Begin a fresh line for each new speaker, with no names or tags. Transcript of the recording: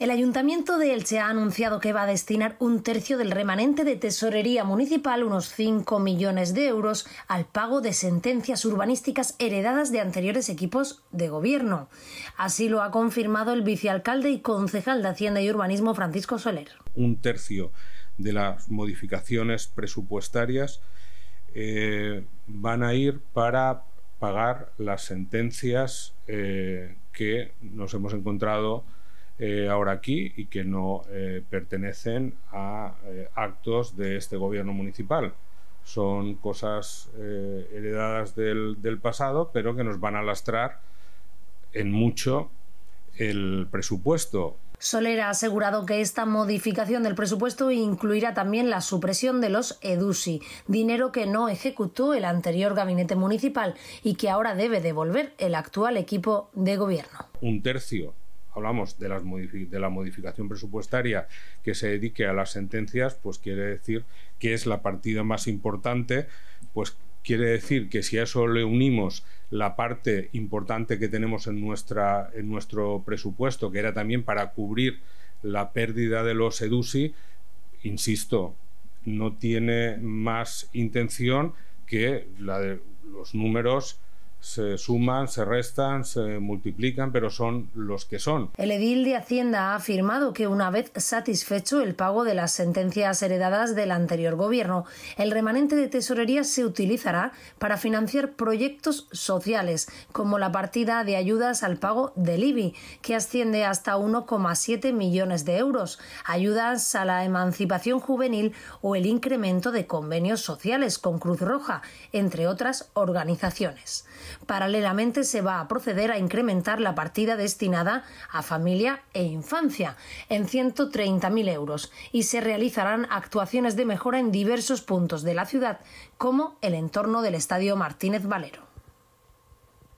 El Ayuntamiento de Elche ha anunciado que va a destinar un tercio del remanente de tesorería municipal, unos 5 millones de euros, al pago de sentencias urbanísticas heredadas de anteriores equipos de gobierno. Así lo ha confirmado el vicealcalde y concejal de Hacienda y Urbanismo, Francisco Soler.
Un tercio de las modificaciones presupuestarias eh, van a ir para pagar las sentencias eh, que nos hemos encontrado eh, ahora aquí y que no eh, pertenecen a eh, actos de este gobierno municipal. Son cosas heredadas del, pasado, pero que nos van a lastrar en mucho el presupuesto.
Soler ha asegurado que esta modificación del presupuesto incluirá también la supresión de los EDUSI, dinero que no ejecutó el anterior gabinete municipal y que ahora debe devolver el actual equipo de gobierno.
Un tercio hablamos de, de la modificación presupuestaria que se dedique a las sentencias, pues quiere decir que es la partida más importante, pues quiere decir que si a eso le unimos la parte importante que tenemos en, nuestra, en nuestro presupuesto, que era también para cubrir la pérdida de los EDUSI, insisto, no tiene más intención que la de los números se suman, se restan, se multiplican, pero son los que son.
El edil de Hacienda ha afirmado que una vez satisfecho el pago de las sentencias heredadas del anterior gobierno, el remanente de tesorería se utilizará para financiar proyectos sociales, como la partida de ayudas al pago del IBI, que asciende hasta 1,7 millones de euros, ayudas a la emancipación juvenil o el incremento de convenios sociales con Cruz Roja, entre otras organizaciones. Paralelamente se va a proceder a incrementar la partida destinada a familia e infancia en 130.000 euros y se realizarán actuaciones de mejora en diversos puntos de la ciudad, como el entorno del Estadio Martínez Valero.